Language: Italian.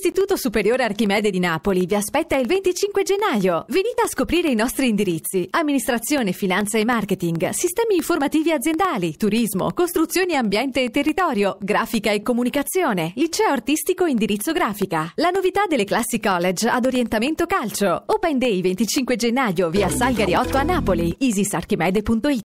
L'Istituto Superiore Archimede di Napoli vi aspetta il 25 gennaio. Venite a scoprire i nostri indirizzi: amministrazione, finanza e marketing, sistemi informativi aziendali, turismo, costruzioni ambiente e territorio, grafica e comunicazione, liceo artistico e indirizzo grafica. La novità delle classi college ad orientamento calcio. Open Day 25 gennaio via Salgari 8 a Napoli. isisarchimede.it